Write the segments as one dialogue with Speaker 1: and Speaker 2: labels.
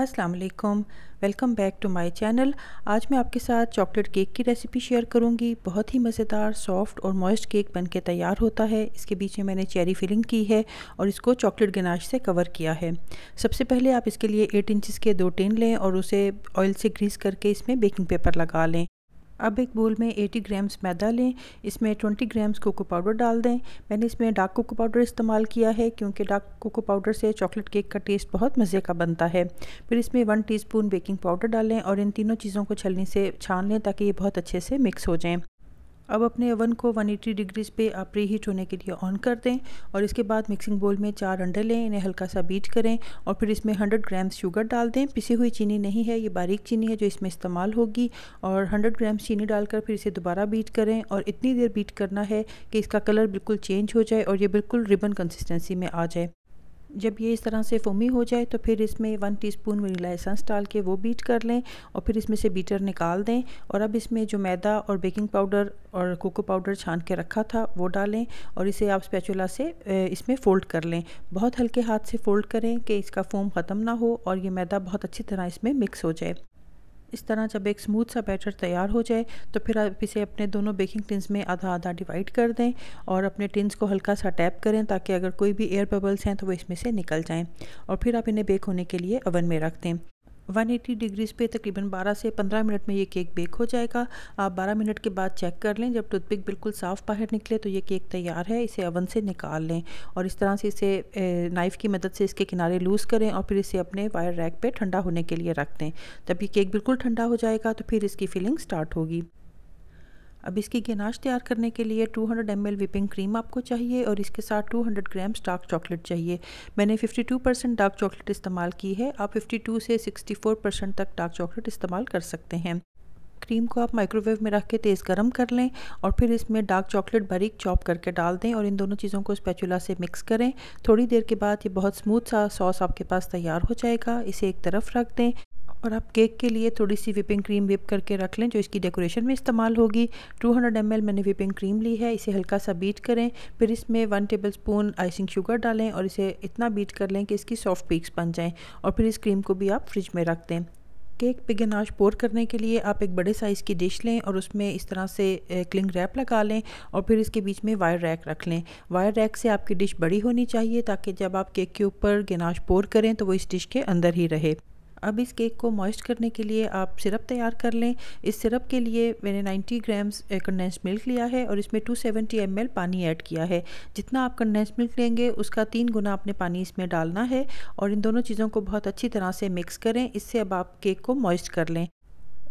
Speaker 1: अस्सलाम वालेकुम welcome back to my channel आज मैं आपके साथ चॉकलेट केक की रेसिपी शेयर करूंगी बहुत ही मज़ेदार सॉफ्ट और मॉइस्ट केक बनके तैयार होता है इसके बीच में मैंने चेरी फिलिंग की है और इसको चॉकलेट गनाश से कवर किया है सबसे पहले आप इसके लिए एट इंचज़ के दो टिन लें और उसे ऑयल से ग्रीस करके इसमें बेकिंग पेपर लगा लें अब एक बोल में 80 ग्राम्स मैदा लें इसमें 20 ग्राम्स कोको पाउडर डाल दें मैंने इसमें डार्क कोको पाउडर इस्तेमाल किया है क्योंकि डार्क कोको पाउडर से चॉकलेट केक का टेस्ट बहुत मज़े का बनता है फिर इसमें वन टीस्पून बेकिंग पाउडर डालें और इन तीनों चीज़ों को छलनी से छान लें ताकि ये बहुत अच्छे से मिक्स हो जाएँ अब अपने ओवन को 180 डिग्रीज पे आप प्री हीट होने के लिए ऑन कर दें और इसके बाद मिक्सिंग बोल में चार अंडे लें इन्हें हल्का सा बीट करें और फिर इसमें 100 ग्राम शुगर डाल दें पिसी हुई चीनी नहीं है ये बारीक चीनी है जो इसमें इस्तेमाल होगी और 100 ग्राम चीनी डालकर फिर इसे दोबारा बीट करें और इतनी देर बीट करना है कि इसका कलर बिल्कुल चेंज हो जाए और ये बिल्कुल रिबन कंसिस्टेंसी में आ जाए जब ये इस तरह से फोमी हो जाए तो फिर इसमें वन टीस्पून वनीला एसेंस डाल के वो बीट कर लें और फिर इसमें से बीटर निकाल दें और अब इसमें जो मैदा और बेकिंग पाउडर और कोको पाउडर छान के रखा था वो डालें और इसे आप स्पैचुला से इसमें फ़ोल्ड कर लें बहुत हल्के हाथ से फ़ोल्ड करें कि इसका फोम ख़त्म ना हो और ये मैदा बहुत अच्छी तरह इसमें मिक्स हो जाए इस तरह जब एक स्मूथ सा बैटर तैयार हो जाए तो फिर आप इसे अपने दोनों बेकिंग टिन्स में आधा आधा डिवाइड कर दें और अपने टिन्स को हल्का सा टैप करें ताकि अगर कोई भी एयर बबल्स हैं तो वो इसमें से निकल जाएँ और फिर आप इन्हें बेक होने के लिए ओवन में रख दें 180 डिग्रीज़ पे तकरीबन 12 से 15 मिनट में ये केक बेक हो जाएगा आप 12 मिनट के बाद चेक कर लें जब टूथपिक बिल्कुल साफ़ बाहर निकले तो ये केक तैयार है इसे अवन से निकाल लें और इस तरह से इसे नाइफ़ की मदद से इसके किनारे लूज़ करें और फिर इसे अपने वायर रैक पर ठंडा होने के लिए रख दें तब ये केक बिल्कुल ठंडा हो जाएगा तो फिर इसकी फिलिंग स्टार्ट होगी अब इसकी गनाश तैयार करने के लिए 200 हंड्रेड विपिंग क्रीम आपको चाहिए और इसके साथ 200 ग्राम्स डार्क चॉकलेट चाहिए मैंने 52 परसेंट डार्क चॉकलेट इस्तेमाल की है आप 52 से 64 परसेंट तक डार्क चॉकलेट इस्तेमाल कर सकते हैं क्रीम को आप माइक्रोवेव में रख के तेज़ गर्म कर लें और फिर इसमें डार्क चॉकलेट बारीक चॉप करके डाल दें और इन दोनों चीज़ों को स्पैचुला से मिक्स करें थोड़ी देर के बाद ये बहुत स्मूथ सा सॉस आपके पास तैयार हो जाएगा इसे एक तरफ रख दें और आप केक के लिए थोड़ी सी विपिंग क्रीम विप करके रख लें जो इसकी डेकोरेशन में इस्तेमाल होगी 200 हंड्रेड मैंने विपिंग क्रीम ली है इसे हल्का सा बीट करें फिर इसमें one tablespoon icing sugar डालें और इसे इतना बीट कर लें कि इसकी सॉफ्ट पीक्स बन जाएँ और फिर इस क्रीम को भी आप फ्रिज में रख दें केक पे गनाश पोर करने के लिए आप एक बड़े साइज़ की डिश लें और उसमें इस तरह से क्लिंग रैप लगा लें और फिर इसके बीच में वायर रैक रख लें वायर रैक से आपकी डिश बड़ी होनी चाहिए ताकि जब आप केक के ऊपर गनाश पोर करें तो वो इस डिश के अंदर ही रहे अब इस केक को मॉइस्ट करने के लिए आप सिरप तैयार कर लें इस सिरप के लिए मैंने 90 ग्राम्स कंडेंस मिल्क लिया है और इसमें 270 सेवेंटी पानी ऐड किया है जितना आप कंडेंस मिल्क लेंगे उसका तीन गुना आपने पानी इसमें डालना है और इन दोनों चीज़ों को बहुत अच्छी तरह से मिक्स करें इससे अब आप केक को मॉइस्ट कर लें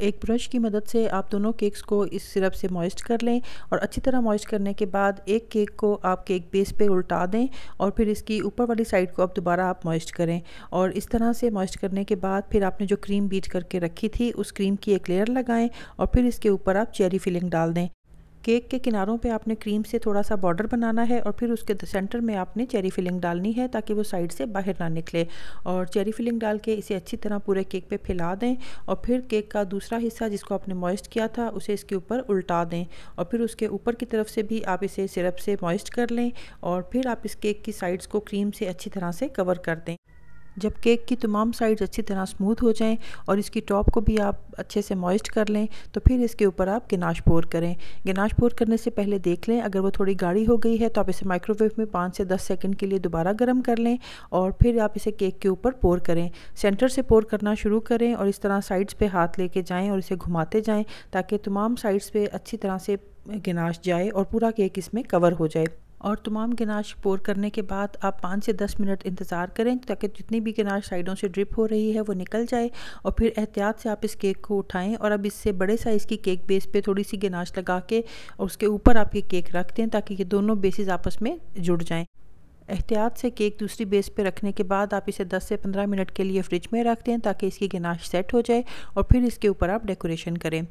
Speaker 1: एक ब्रश की मदद से आप दोनों केक्स को इस सिरप से मॉइस्ट कर लें और अच्छी तरह मॉइस्ट करने के बाद एक केक को आप केक बेस पे उल्टा दें और फिर इसकी ऊपर वाली साइड को अब दोबारा आप मॉइस्ट करें और इस तरह से मॉइस्ट करने के बाद फिर आपने जो क्रीम बीट करके रखी थी उस क्रीम की एक लेयर लगाएं और फिर इसके ऊपर आप चेरी फिलिंग डाल दें केक के किनारों पे आपने क्रीम से थोड़ा सा बॉर्डर बनाना है और फिर उसके सेंटर में आपने चेरी फिलिंग डालनी है ताकि वो साइड से बाहर ना निकले और चेरी फिलिंग डाल के इसे अच्छी तरह पूरे केक पे फैला दें और फिर केक का दूसरा हिस्सा जिसको आपने मॉइस्ट किया था उसे इसके ऊपर उल्टा दें और फिर उसके ऊपर की तरफ से भी आप इसे सिरप से मॉइस्ट कर लें और फिर आप इस केक की साइड्स को क्रीम से अच्छी तरह से कवर कर दें जब केक की तमाम साइड्स अच्छी तरह स्मूथ हो जाएं और इसकी टॉप को भी आप अच्छे से मॉइस्ट कर लें तो फिर इसके ऊपर आप गनाश पोर करें गनाश पोर करने से पहले देख लें अगर वो थोड़ी गाढ़ी हो गई है तो आप इसे माइक्रोवेव में पाँच से दस सेकंड के लिए दोबारा गर्म कर लें और फिर आप इसे केक के ऊपर पोर करें सेंटर से पोर करना शुरू करें और इस तरह साइड्स पर हाथ लेके जाएँ और इसे घुमाते जाएँ ताकि तमाम साइड्स पर अच्छी तरह से गनाश जाए और पूरा केक इसमें कवर हो जाए और तमाम गनाश पोर करने के बाद आप पाँच से दस मिनट इंतज़ार करें ताकि जितनी भी गनाश साइडों से ड्रिप हो रही है वो निकल जाए और फिर एहतियात से आप इस केक को उठाएं और अब इससे बड़े साइज़ की केक बेस पे थोड़ी सी गनाश लगा के और उसके ऊपर आप ये केक रख दें ताकि ये दोनों बेसिस आपस में जुड़ जाएँ एहतियात से केक दूसरी बेस पर रखने के बाद आप इसे 10 से 15 मिनट के लिए फ्रिज में रख दें ताकि इसकी गनाश सेट हो जाए और फिर इसके ऊपर आप डेकोरेशन करें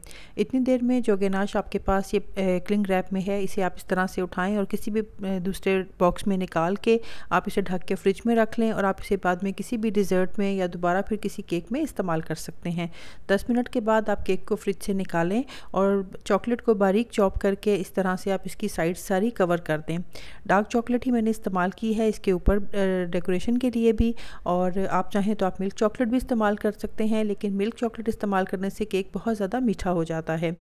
Speaker 1: इतनी देर में जो गनाश आपके पास ये क्लिंग रैप में है इसे आप इस तरह से उठाएँ और किसी भी दूसरे बॉक्स में निकाल के आप इसे ढक के फ्रिज में रख लें और आप इसे बाद में किसी भी डिज़र्ट में या दोबारा फिर किसी केक में इस्तेमाल कर सकते हैं दस मिनट के बाद आप केक को फ्रिज से निकालें और चॉकलेट को बारीक चॉप करके इस तरह से आप इसकी साइड सारी कवर कर दें डार्क चॉकलेट ही मैंने इस्तेमाल की दी है इसके ऊपर डेकोरेशन के लिए भी और आप चाहें तो आप मिल्क चॉकलेट भी इस्तेमाल कर सकते हैं लेकिन मिल्क चॉकलेट इस्तेमाल करने से केक बहुत ज़्यादा मीठा हो जाता है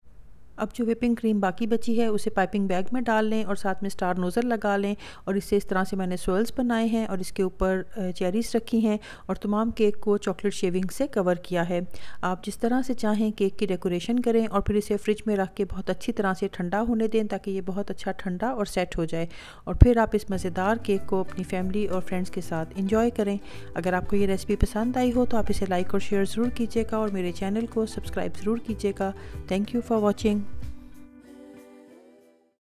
Speaker 1: अब जो विपिंग क्रीम बाकी बची है उसे पाइपिंग बैग में डाल लें और साथ में स्टार नोज़ल लगा लें और इससे इस तरह से मैंने सोयल्स बनाए हैं और इसके ऊपर चेरीज़ रखी हैं और तमाम केक को चॉकलेट शेविंग से कवर किया है आप जिस तरह से चाहें केक की डेकोरेशन करें और फिर इसे फ्रिज में रख के बहुत अच्छी तरह से ठंडा होने दें ताकि ये बहुत अच्छा ठंडा और सेट हो जाए और फिर आप इस मज़ेदार केक को अपनी फैमिली और फ्रेंड्स के साथ इंजॉय करें अगर आपको ये रेसिपी पसंद आई हो तो आप इसे लाइक और शेयर ज़रूर कीजिएगा और मेरे चैनल को सब्सक्राइब ज़रूर कीजिएगा थैंक यू फॉर वॉचिंग